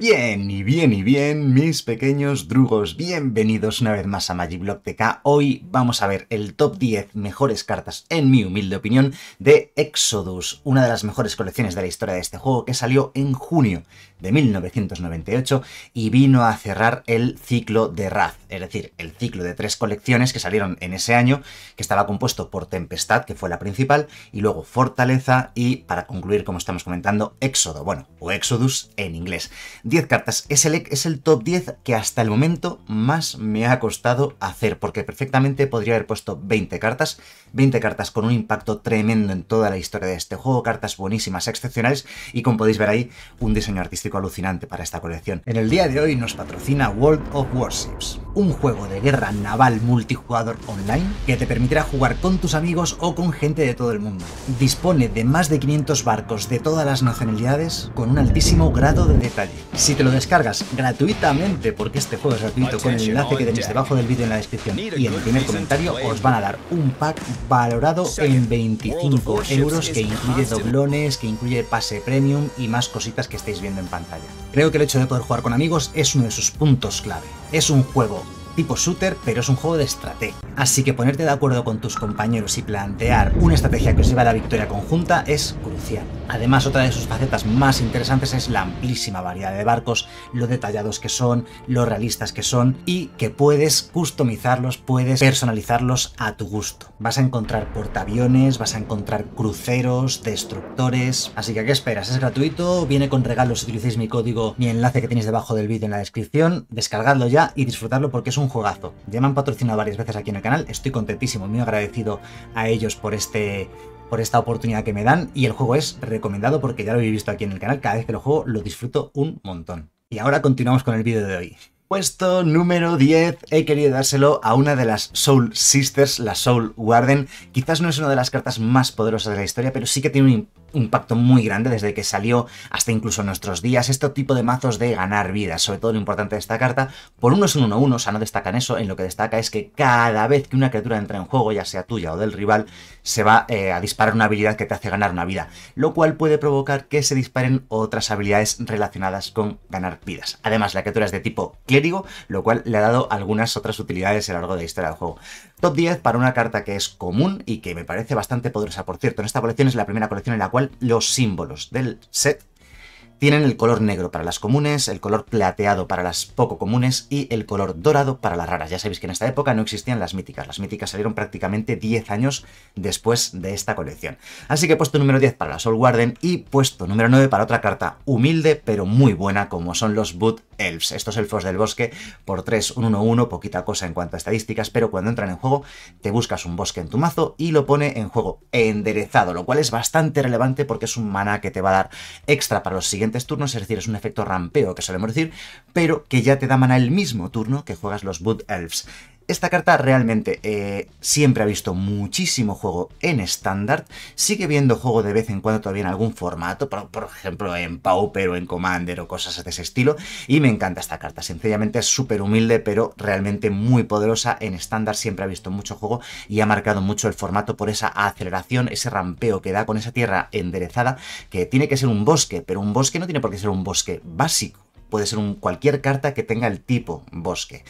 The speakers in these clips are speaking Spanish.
Bien, y bien, y bien, mis pequeños drugos, bienvenidos una vez más a Magiblock TK. Hoy vamos a ver el top 10 mejores cartas, en mi humilde opinión, de Exodus, una de las mejores colecciones de la historia de este juego que salió en junio de 1998 y vino a cerrar el ciclo de Wrath, es decir, el ciclo de tres colecciones que salieron en ese año, que estaba compuesto por Tempestad, que fue la principal, y luego Fortaleza y, para concluir, como estamos comentando, Éxodo, bueno, o Exodus en inglés. 10 cartas. Es el, es el top 10 que hasta el momento más me ha costado hacer, porque perfectamente podría haber puesto 20 cartas, 20 cartas con un impacto tremendo en toda la historia de este juego, cartas buenísimas, excepcionales, y como podéis ver ahí, un diseño artístico alucinante para esta colección. En el día de hoy nos patrocina World of Warships, un juego de guerra naval multijugador online que te permitirá jugar con tus amigos o con gente de todo el mundo. Dispone de más de 500 barcos de todas las nacionalidades con un altísimo grado de detalle. Si te lo descargas gratuitamente, porque este juego es gratuito, con el enlace que tenéis debajo del vídeo en la descripción y en el primer comentario, os van a dar un pack valorado en 25 euros que incluye doblones, que incluye pase premium y más cositas que estáis viendo en pantalla. Creo que el hecho de poder jugar con amigos es uno de sus puntos clave. Es un juego tipo shooter, pero es un juego de estrategia. Así que ponerte de acuerdo con tus compañeros y plantear una estrategia que os lleve a la victoria conjunta es crucial. Además, otra de sus facetas más interesantes es la amplísima variedad de barcos, lo detallados que son, lo realistas que son y que puedes customizarlos, puedes personalizarlos a tu gusto. Vas a encontrar portaaviones, vas a encontrar cruceros, destructores, así que ¿qué esperas? Es gratuito, viene con regalos si utilizáis mi código, mi enlace que tenéis debajo del vídeo en la descripción, descargadlo ya y disfrutadlo porque es un juegazo. Ya me han patrocinado varias veces aquí en el canal, estoy contentísimo, muy agradecido a ellos por este por esta oportunidad que me dan y el juego es recomendado porque ya lo habéis visto aquí en el canal, cada vez que lo juego lo disfruto un montón. Y ahora continuamos con el vídeo de hoy. Puesto número 10, he querido dárselo a una de las Soul Sisters, la Soul Warden. Quizás no es una de las cartas más poderosas de la historia, pero sí que tiene un impacto muy grande desde que salió hasta incluso nuestros días este tipo de mazos de ganar vidas, sobre todo lo importante de esta carta, por unos es uno 1-1, o sea, no destacan eso, en lo que destaca es que cada vez que una criatura entra en juego, ya sea tuya o del rival, se va eh, a disparar una habilidad que te hace ganar una vida, lo cual puede provocar que se disparen otras habilidades relacionadas con ganar vidas. Además, la criatura es de tipo clérigo, lo cual le ha dado algunas otras utilidades a lo largo de la historia del juego. Top 10 para una carta que es común y que me parece bastante poderosa. Por cierto, en esta colección es la primera colección en la cual los símbolos del set tienen el color negro para las comunes, el color plateado para las poco comunes y el color dorado para las raras. Ya sabéis que en esta época no existían las míticas. Las míticas salieron prácticamente 10 años después de esta colección. Así que puesto número 10 para la Soul Warden y puesto número 9 para otra carta humilde pero muy buena como son los Boot Elves. Estos elfos del bosque por 3, 1, 1, poquita cosa en cuanto a estadísticas, pero cuando entran en juego te buscas un bosque en tu mazo y lo pone en juego enderezado, lo cual es bastante relevante porque es un mana que te va a dar extra para los siguientes turnos, es decir, es un efecto rampeo que solemos decir, pero que ya te da mana el mismo turno que juegas los Wood Elves. Esta carta realmente eh, siempre ha visto muchísimo juego en estándar, sigue viendo juego de vez en cuando todavía en algún formato, por, por, ejemplo en Pauper o en Commander o cosas de ese estilo, y me encanta esta carta, sencillamente es súper humilde pero realmente muy poderosa en estándar, siempre ha visto mucho juego y ha marcado mucho el formato por esa aceleración, ese rampeo que da con esa tierra enderezada, que tiene que ser un bosque, pero un bosque no tiene por qué ser un bosque básico, puede ser un, cualquier carta que tenga el tipo bosque,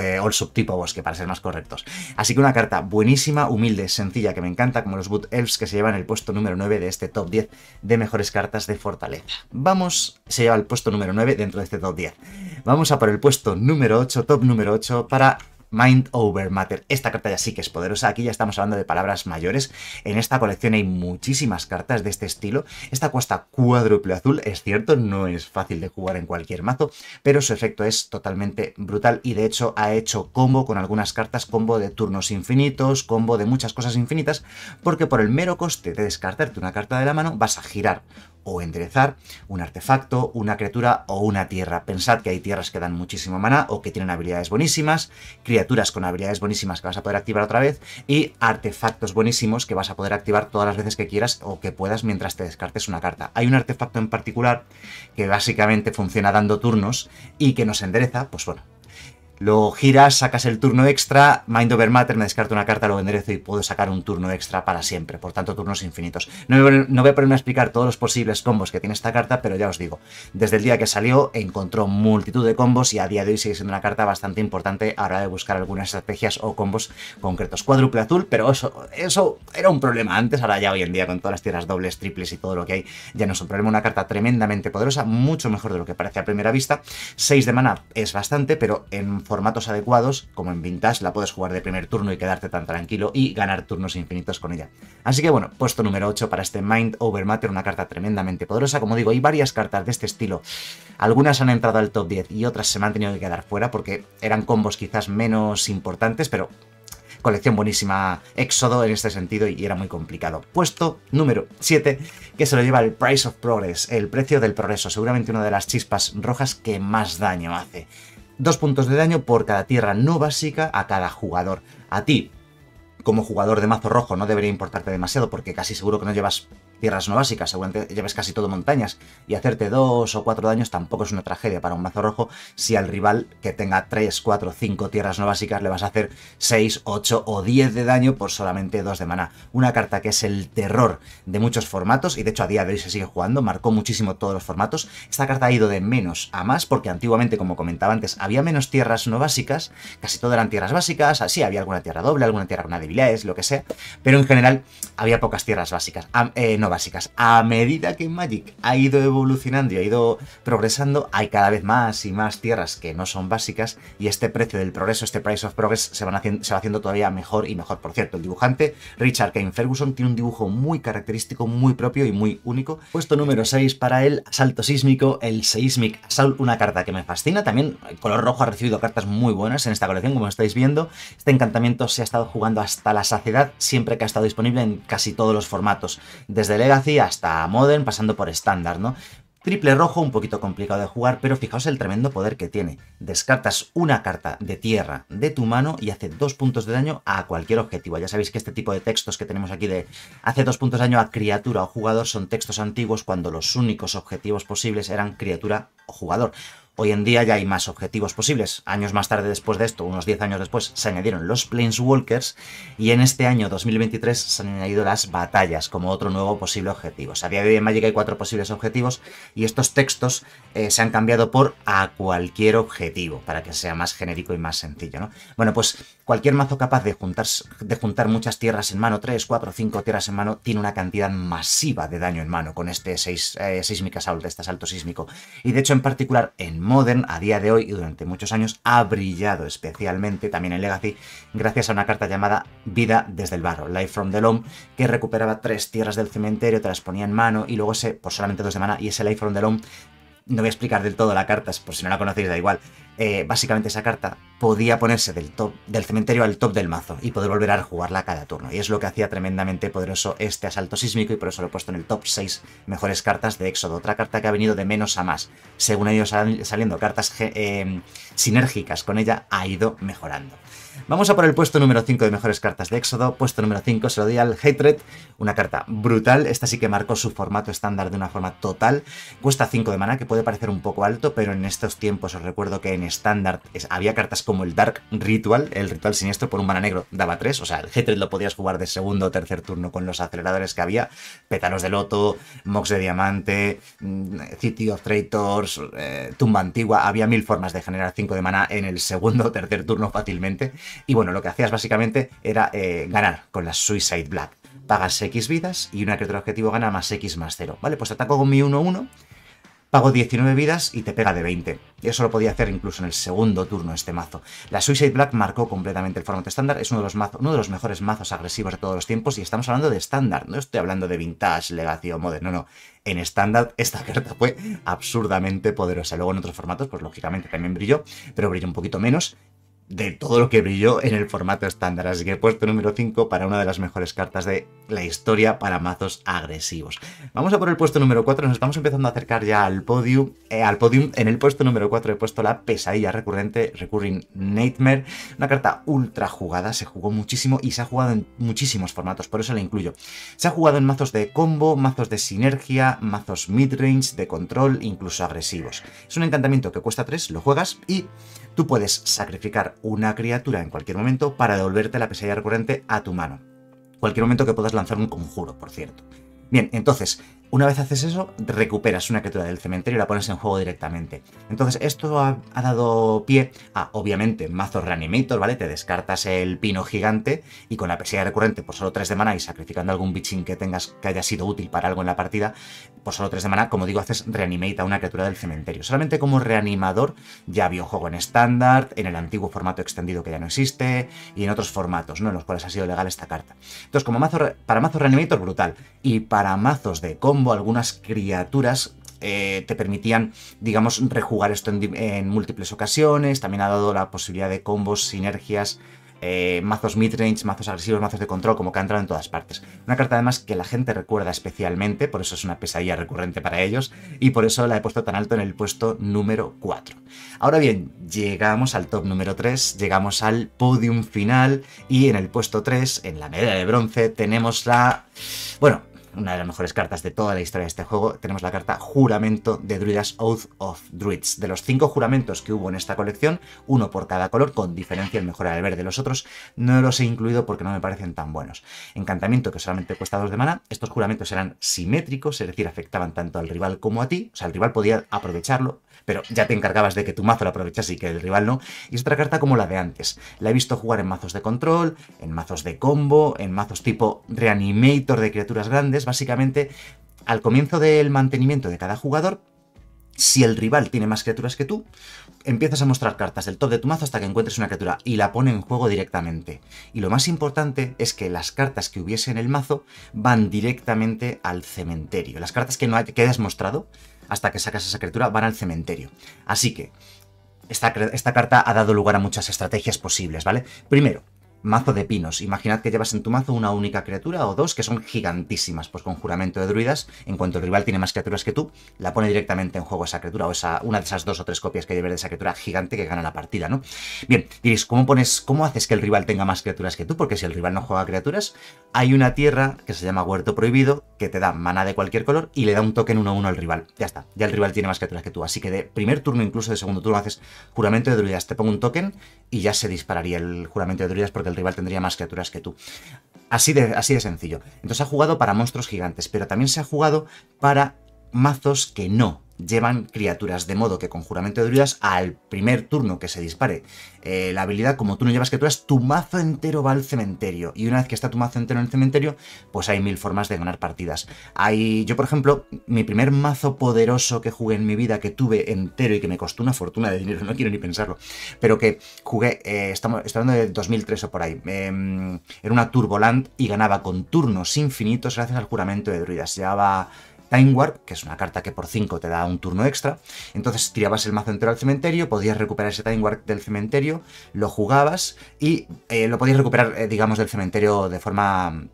eh, o el subtipo bosque, para ser más correctos. Así que una carta buenísima, humilde, sencilla, que me encanta, como los Boot Elves, que se llevan el puesto número 9 de este top 10 de mejores cartas de fortaleza. Vamos, se lleva el puesto número 9 dentro de este top 10. Vamos a por el puesto número 8, top número 8, para Mind Over Matter. Esta carta ya sí que es poderosa, aquí ya estamos hablando de palabras mayores. En esta colección hay muchísimas cartas de este estilo. Esta cuesta cuádruple azul, es cierto, no es fácil de jugar en cualquier mazo, pero su efecto es totalmente brutal y de hecho ha hecho combo con algunas cartas, combo de turnos infinitos, combo de muchas cosas infinitas, porque por el mero coste de descartarte una carta de la mano vas a girar o enderezar un artefacto, una criatura o una tierra. Pensad que hay tierras que dan muchísimo maná o que tienen habilidades buenísimas, criaturas con habilidades buenísimas que vas a poder activar otra vez y artefactos buenísimos que vas a poder activar todas las veces que quieras o que puedas mientras te descartes una carta. Hay un artefacto en particular que básicamente funciona dando turnos y que nos endereza, pues bueno, lo giras, sacas el turno extra, Mind Over Matter, me descarto una carta, lo enderezo y puedo sacar un turno extra para siempre, por tanto turnos infinitos. No, voy a ponerme a explicar todos los posibles combos que tiene esta carta, pero ya os digo, desde el día que salió encontró multitud de combos y a día de hoy sigue siendo una carta bastante importante a la hora de buscar algunas estrategias o combos concretos. Cuádruple azul, pero eso, eso era un problema antes, ahora ya hoy en día con todas las tierras dobles, triples y todo lo que hay, ya no es un problema, una carta tremendamente poderosa, mucho mejor de lo que parece a primera vista. 6 de mana es bastante, pero en formatos adecuados, como en Vintage, la puedes jugar de primer turno y quedarte tan tranquilo y ganar turnos infinitos con ella. Así que bueno, puesto número 8 para este Mind Over Matter, una carta tremendamente poderosa. Como digo, hay varias cartas de este estilo. Algunas han entrado al top 10 y otras se me han tenido que quedar fuera porque eran combos quizás menos importantes, pero colección buenísima, Éxodo en este sentido, y era muy complicado. Puesto número 7, que se lo lleva el Price of Progress, el precio del progreso, seguramente una de las chispas rojas que más daño hace. Dos puntos de daño por cada tierra no básica a cada jugador. A ti, como jugador de mazo rojo, no debería importarte demasiado porque casi seguro que no llevas tierras no básicas, seguramente lleves casi todo montañas, y hacerte dos o cuatro daños tampoco es una tragedia para un mazo rojo si al rival que tenga 3, 4, 5 tierras no básicas le vas a hacer 6, 8 o 10 de daño por solamente dos de maná. Una carta que es el terror de muchos formatos, y de hecho a día de hoy se sigue jugando, marcó muchísimo todos los formatos. Esta carta ha ido de menos a más, porque antiguamente, como comentaba antes, había menos tierras no básicas, casi todo eran tierras básicas, así había alguna tierra doble, alguna tierra con debilidades, lo que sea, pero en general había pocas tierras básicas. Eh, básicas. A medida que Magic ha ido evolucionando y ha ido progresando, hay cada vez más y más tierras que no son básicas y este precio del progreso, este price of progress, se, van haciendo, se va haciendo todavía mejor y mejor. Por cierto, el dibujante Richard Kane Ferguson tiene un dibujo muy característico, muy propio y muy único. Puesto número 6 para el Asalto Sísmico, el Seismic Assault, una carta que me fascina. También el color rojo ha recibido cartas muy buenas en esta colección, como estáis viendo. Este encantamiento se ha estado jugando hasta la saciedad, siempre que ha estado disponible en casi todos los formatos. Desde Legacy hasta Modern, pasando por estándar, ¿no? Triple rojo, un poquito complicado de jugar, pero fijaos el tremendo poder que tiene. Descartas una carta de tierra de tu mano y hace dos puntos de daño a cualquier objetivo. Ya sabéis que este tipo de textos que tenemos aquí de hace dos puntos de daño a criatura o jugador son textos antiguos cuando los únicos objetivos posibles eran criatura o jugador. Hoy en día ya hay más objetivos posibles. Años más tarde después de esto, unos 10 años después, se añadieron los Planeswalkers y en este año 2023 se han añadido las batallas como otro nuevo posible objetivo. O sea, a de en Magic hay cuatro posibles objetivos y estos textos eh, se han cambiado por a cualquier objetivo para que sea más genérico y más sencillo. ¿no? Bueno, pues Cualquier mazo capaz de, de juntar muchas tierras en mano, 3, 4, 5 tierras en mano, tiene una cantidad masiva de daño en mano con este 6, eh, sísmica este asalto sísmico. Y de hecho, en particular, en Modern, a día de hoy y durante muchos años, ha brillado especialmente, también en Legacy, gracias a una carta llamada Vida desde el Barro, Life from the Loam, que recuperaba tres tierras del cementerio, te las ponía en mano y luego ese, por solamente dos de mana, y ese Life from the Loam no voy a explicar del todo la carta, por si no la conocéis, da igual. Eh, básicamente esa carta podía ponerse del del cementerio al top del mazo y poder volver a jugarla cada turno. Y es lo que hacía tremendamente poderoso este asalto sísmico y por eso lo he puesto en el top 6 mejores cartas de Éxodo. Otra carta que ha venido de menos a más. Según ellos saliendo cartas eh, sinérgicas con ella, ha ido mejorando. Vamos a por el puesto número 5 de mejores cartas de Éxodo. Puesto número 5 se lo di al Hatred, una carta brutal. Esta sí que marcó su formato estándar de una forma total. Cuesta 5 de mana, que puede parecer un poco alto, pero en estos tiempos os recuerdo que en estándar había cartas como el Dark Ritual, el Ritual Siniestro por un mana negro daba 3. O sea, el Hatred lo podías jugar de segundo o tercer turno con los aceleradores que había. Pétalos de Loto, Mox de Diamante, mm, City of Traitors, eh, Tumba Antigua. Había mil formas de generar 5 de mana en el segundo o tercer turno fácilmente. Y bueno, lo que hacías básicamente era eh, ganar con la Suicide Black. Pagas X vidas y una criatura objetivo gana más X más 0. Vale, pues te ataco con mi 1-1, pago 19 vidas y te pega de 20. Eso lo podía hacer incluso en el segundo turno este mazo. La Suicide Black marcó completamente el formato estándar, es uno de, los uno de los mejores mazos agresivos de todos los tiempos y estamos hablando de estándar, no estoy hablando de vintage, legacy o modern, no, no. En estándar esta carta fue absurdamente poderosa. Luego en otros formatos, pues lógicamente también brilló, pero brilló un poquito menos de todo lo que brilló en el formato estándar. Así que he puesto número 5 para una de las mejores cartas de la historia para mazos agresivos. Vamos a por el puesto número 4, nos estamos empezando a acercar ya al podio eh, al podium. En el puesto número 4 he puesto la pesadilla recurrente, Recurring Nightmare, una carta ultra jugada, se jugó muchísimo y se ha jugado en muchísimos formatos, por eso la incluyo. Se ha jugado en mazos de combo, mazos de sinergia, mazos midrange, de control, incluso agresivos. Es un encantamiento que cuesta 3, lo juegas y tú puedes sacrificar una criatura en cualquier momento para devolverte la pesadilla recurrente a tu mano. Cualquier momento que puedas lanzar un conjuro, por cierto. Bien, entonces, una vez haces eso, recuperas una criatura del cementerio y la pones en juego directamente. Entonces, esto ha, dado pie a, obviamente, mazos reanimator, ¿vale? Te descartas el pino gigante y con la presión recurrente por solo 3 de mana y sacrificando algún bichín que tengas que haya sido útil para algo en la partida, por solo 3 de maná, como digo, haces reanimate a una criatura del cementerio. Solamente como reanimador ya había juego en estándar, en el antiguo formato extendido que ya no existe, y en otros formatos, ¿no? En los cuales ha sido legal esta carta. Entonces, como mazo, para mazos reanimator, brutal. Y para mazos de combo, algunas criaturas eh, te permitían, digamos, rejugar esto en, múltiples ocasiones. También ha dado la posibilidad de combos, sinergias eh, mazos midrange, mazos agresivos, mazos de control, como que ha entrado en todas partes. Una carta además que la gente recuerda especialmente, por eso es una pesadilla recurrente para ellos, y por eso la he puesto tan alto en el puesto número 4. Ahora bien, llegamos al top número 3, llegamos al podium final, y en el puesto 3, en la medalla de bronce, tenemos la... Bueno, una de las mejores cartas de toda la historia de este juego, tenemos la carta Juramento de Druidas Oath of Druids. De los cinco juramentos que hubo en esta colección, uno por cada color, con diferencia el mejor al verde. de Los otros no los he incluido porque no me parecen tan buenos. Encantamiento que solamente cuesta dos de mana, estos juramentos eran simétricos, es decir, afectaban tanto al rival como a ti, o sea, el rival podía aprovecharlo, pero ya te encargabas de que tu mazo lo aprovechase y que el rival no. Y es otra carta como la de antes. La he visto jugar en mazos de control, en mazos de combo, en mazos tipo reanimator de criaturas grandes. Básicamente, al comienzo del mantenimiento de cada jugador, si el rival tiene más criaturas que tú, empiezas a mostrar cartas del top de tu mazo hasta que encuentres una criatura y la pone en juego directamente. Y lo más importante es que las cartas que hubiese en el mazo van directamente al cementerio. Las cartas que, no hay, que hayas mostrado hasta que sacas esa criatura, van al cementerio. Así que esta, esta carta ha dado lugar a muchas estrategias posibles, ¿vale? Primero, mazo de pinos. Imaginad que llevas en tu mazo una única criatura o dos que son gigantísimas. Pues con juramento de druidas, en cuanto el rival tiene más criaturas que tú, la pone directamente en juego esa criatura o esa, una de esas dos o tres copias que lleves de esa criatura gigante que gana la partida, ¿no? Bien, diréis, ¿cómo pones, cómo haces que el rival tenga más criaturas que tú? Porque si el rival no juega criaturas, hay una tierra que se llama Huerto Prohibido que te da mana de cualquier color y le da un token 1-1 al rival. Ya está, ya el rival tiene más criaturas que tú. Así que de primer turno, incluso de segundo turno, haces juramento de druidas, te pongo un token y ya se dispararía el juramento de druidas porque el rival tendría más criaturas que tú. Así de, así de sencillo. Entonces ha jugado para monstruos gigantes, pero también se ha jugado para mazos que no llevan criaturas, de modo que con juramento de druidas al primer turno que se dispare eh, la habilidad, como tú no llevas criaturas, tu mazo entero va al cementerio. Y una vez que está tu mazo entero en el cementerio, pues hay mil formas de ganar partidas. Hay, yo por ejemplo, mi primer mazo poderoso que jugué en mi vida, que tuve entero y que me costó una fortuna de dinero, no quiero ni pensarlo, pero que jugué, eh, estamos, hablando de 2003 o por ahí, em, era una Turboland y ganaba con turnos infinitos gracias al juramento de druidas. llevaba Time Warp, que es una carta que por 5 te da un turno extra. Entonces tirabas el mazo entero al cementerio, podías recuperar ese Time Warp del cementerio, lo jugabas y eh, lo podías recuperar, eh, digamos, del cementerio de forma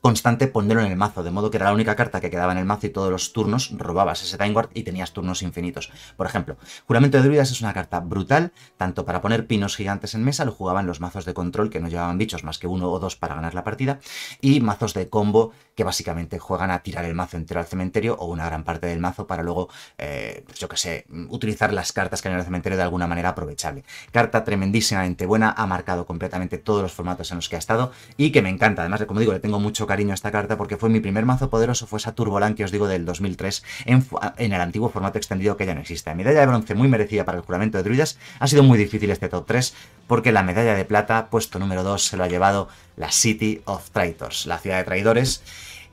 constante ponerlo en el mazo, de modo que era la única carta que quedaba en el mazo y todos los turnos robabas ese Time Guard y tenías turnos infinitos. Por ejemplo, Juramento de Druidas es una carta brutal, tanto para poner pinos gigantes en mesa, lo jugaban los mazos de control que no llevaban bichos más que uno o dos para ganar la partida, y mazos de combo que básicamente juegan a tirar el mazo entero al cementerio o una gran parte del mazo para luego, eh, pues yo que sé, utilizar las cartas que hay en el cementerio de alguna manera aprovechable. Carta tremendísimamente buena, ha marcado completamente todos los formatos en los que ha estado y que me encanta. Además, como digo, le tengo mucho esta carta porque fue mi primer mazo poderoso, fue esa Turbolan que os digo del 2003 en, el antiguo formato extendido que ya no existe. Medalla de bronce muy merecida para el juramento de druidas, ha sido muy difícil este top 3 porque la medalla de plata, puesto número 2, se lo ha llevado la City of Traitors, la ciudad de traidores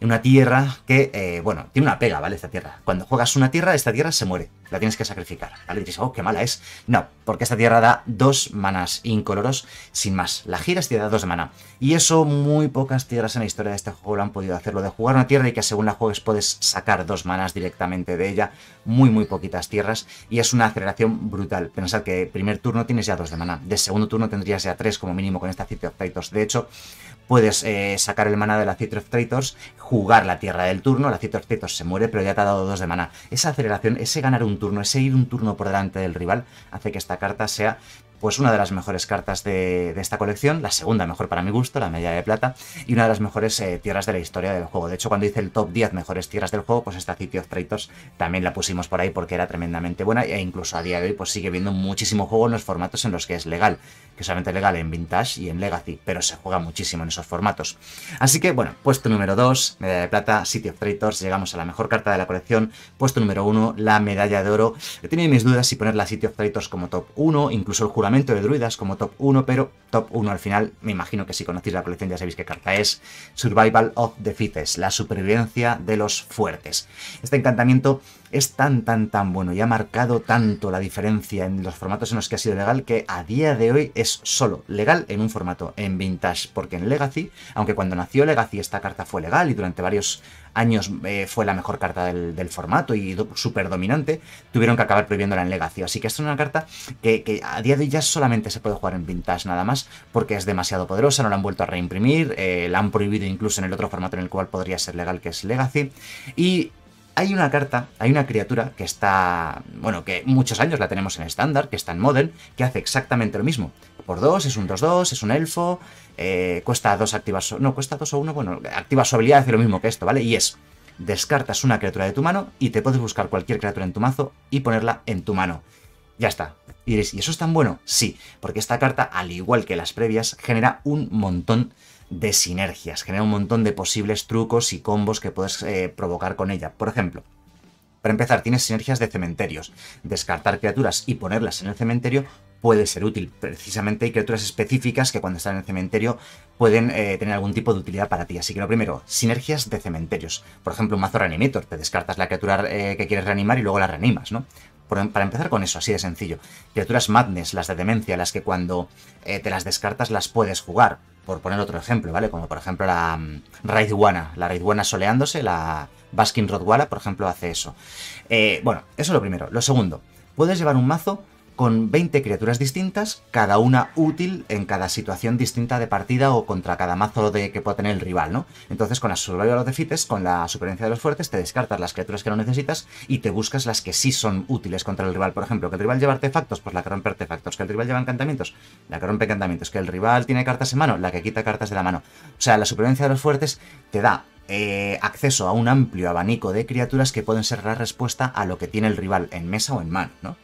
una tierra que, eh, bueno, tiene una pega, ¿vale? Esta tierra. Cuando juegas una tierra, esta tierra se muere la tienes que sacrificar, ¿vale? dices, oh, qué mala es. No, porque esta tierra da dos manas incoloros sin más. La giras te da dos de mana. Y eso muy pocas tierras en la historia de este juego lo han podido hacerlo, de jugar una tierra y que según la juegues puedes sacar dos manas directamente de ella, muy muy poquitas tierras, y es una aceleración brutal. pensar que primer turno tienes ya dos de mana, de segundo turno tendrías ya tres como mínimo con esta City of Traitors. De hecho, puedes eh, sacar el mana de la City of Traitors, jugar la tierra del turno, la City of Traitors se muere, pero ya te ha dado dos de mana. Esa aceleración, ese ganar un ese ir un turno por delante del rival hace que esta carta sea pues una de las mejores cartas de, esta colección, la segunda mejor para mi gusto, la medalla de plata, y una de las mejores eh, tierras de la historia del juego. De hecho, cuando hice el top 10 mejores tierras del juego, pues esta City of Traitors también la pusimos por ahí porque era tremendamente buena e incluso a día de hoy pues sigue viendo muchísimo juego en los formatos en los que es legal, que solamente legal en Vintage y en Legacy, pero se juega muchísimo en esos formatos. Así que bueno, puesto número 2, medalla de plata, City of Traitors, llegamos a la mejor carta de la colección, puesto número 1, la medalla de oro. He tenido mis dudas si poner la City of Traitors como top 1, incluso el juramento de Druidas como top 1, pero top 1 al final, me imagino que si conocéis la colección ya sabéis qué carta es, Survival of the Fittest, la supervivencia de los fuertes. Este encantamiento es tan, tan, tan bueno y ha marcado tanto la diferencia en los formatos en los que ha sido legal que a día de hoy es solo legal en un formato, en Vintage, porque en Legacy, aunque cuando nació Legacy esta carta fue legal y durante varios años eh, fue la mejor carta del, formato y super súper dominante, tuvieron que acabar prohibiéndola en Legacy. Así que esta es una carta que, a día de hoy ya solamente se puede jugar en Vintage nada más, porque es demasiado poderosa, no la han vuelto a reimprimir, eh, la han prohibido incluso en el otro formato en el cual podría ser legal, que es Legacy. Y hay una carta, hay una criatura que está, bueno, que muchos años la tenemos en estándar, que está en model, que hace exactamente lo mismo. Por 2, es un 2-2, es un elfo, eh, cuesta 2 activas, no, cuesta dos o 1, bueno, activa su habilidad, hace lo mismo que esto, ¿vale? Y es, descartas una criatura de tu mano y te puedes buscar cualquier criatura en tu mazo y ponerla en tu mano. Ya está. Y diréis, ¿y eso es tan bueno? Sí, porque esta carta, al igual que las previas, genera un montón de de sinergias, genera un montón de posibles trucos y combos que puedes eh, provocar con ella. Por ejemplo, para empezar, tienes sinergias de cementerios. Descartar criaturas y ponerlas en el cementerio puede ser útil. Precisamente hay criaturas específicas que cuando están en el cementerio pueden eh, tener algún tipo de utilidad para ti. Así que lo primero, sinergias de cementerios. Por ejemplo, un mazo reanimator. Te descartas la criatura eh, que quieres reanimar y luego la reanimas, ¿no? Em, para empezar con eso, así de sencillo. Criaturas madness, las de demencia, las que cuando te las descartas las puedes jugar por poner otro ejemplo, ¿vale? Como por ejemplo la mm, Raidwana. la Raidwana soleándose, la Baskin Rodwala, por ejemplo, hace eso. Eh, bueno, eso es lo primero. Lo segundo, puedes llevar un mazo con 20 criaturas distintas, cada una útil en cada situación distinta de partida o contra cada mazo de, que pueda tener el rival, ¿no? Entonces, con la Survival de los con la supervivencia de los fuertes, te descartas las criaturas que no necesitas y te buscas las que sí son útiles contra el rival. Por ejemplo, que el rival lleva artefactos, pues la que rompe artefactos. Que el rival lleva encantamientos, la que rompe encantamientos. Que el rival tiene cartas en mano, la que quita cartas de la mano. O sea, la supervivencia de los fuertes te da eh, acceso a un amplio abanico de criaturas que pueden ser la respuesta a lo que tiene el rival en mesa o en mano, ¿no?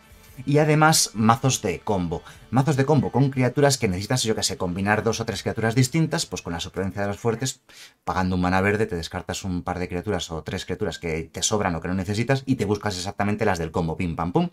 y además mazos de combo. Mazos de combo con criaturas que necesitas, yo que sé, combinar dos o tres criaturas distintas, pues con la supervivencia de las fuertes, pagando un mana verde te descartas un par de criaturas o tres criaturas que te sobran o que no necesitas y te buscas exactamente las del combo, pim pam pum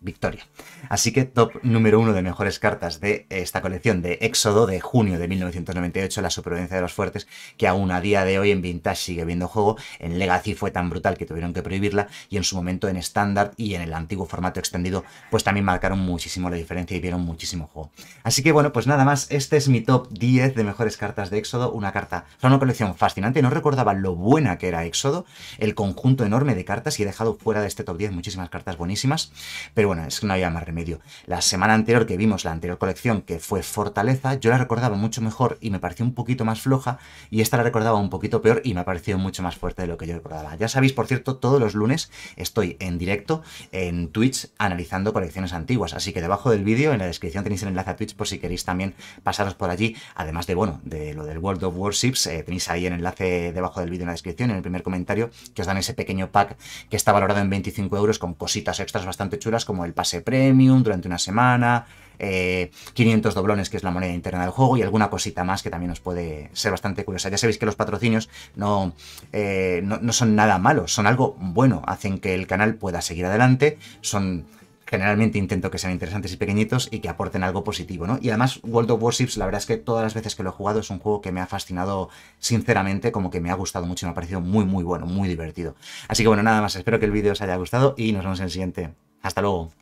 victoria. Así que top número uno de mejores cartas de esta colección de Éxodo de junio de 1998, La supervivencia de los fuertes, que aún a día de hoy en Vintage sigue viendo juego, en Legacy fue tan brutal que tuvieron que prohibirla y en su momento en estándar y en el antiguo formato extendido pues también marcaron muchísimo la diferencia y vieron muchísimo juego. Así que bueno, pues nada más, este es mi top 10 de mejores cartas de Éxodo, una carta, o una colección fascinante, no recordaba lo buena que era Éxodo, el conjunto enorme de cartas y he dejado fuera de este top 10 muchísimas cartas buenísimas, pero bueno, es que no había más remedio. La semana anterior que vimos la anterior colección, que fue Fortaleza, yo la recordaba mucho mejor y me pareció un poquito más floja, y esta la recordaba un poquito peor y me ha parecido mucho más fuerte de lo que yo recordaba. Ya sabéis, por cierto, todos los lunes estoy en directo en Twitch analizando colecciones antiguas, así que debajo del vídeo, en la descripción tenéis el enlace a Twitch por si queréis también pasaros por allí, además de, bueno, de lo del World of Warships, eh, tenéis ahí el enlace debajo del vídeo en la descripción, en el primer comentario, que os dan ese pequeño pack que está valorado en 25 euros con cositas extras bastante chulas como el pase premium durante una semana, 500 eh, doblones, que es la moneda interna del juego, y alguna cosita más que también os puede ser bastante curiosa. Ya sabéis que los patrocinios eh, no, no, son nada malos, son algo bueno, hacen que el canal pueda seguir adelante, son generalmente intento que sean interesantes y pequeñitos y que aporten algo positivo, ¿no? Y además World of Warships, la verdad es que todas las veces que lo he jugado es un juego que me ha fascinado sinceramente, como que me ha gustado mucho, y me ha parecido muy muy bueno, muy divertido. Así que bueno, nada más, espero que el vídeo os haya gustado y nos vemos en el siguiente. Hasta luego.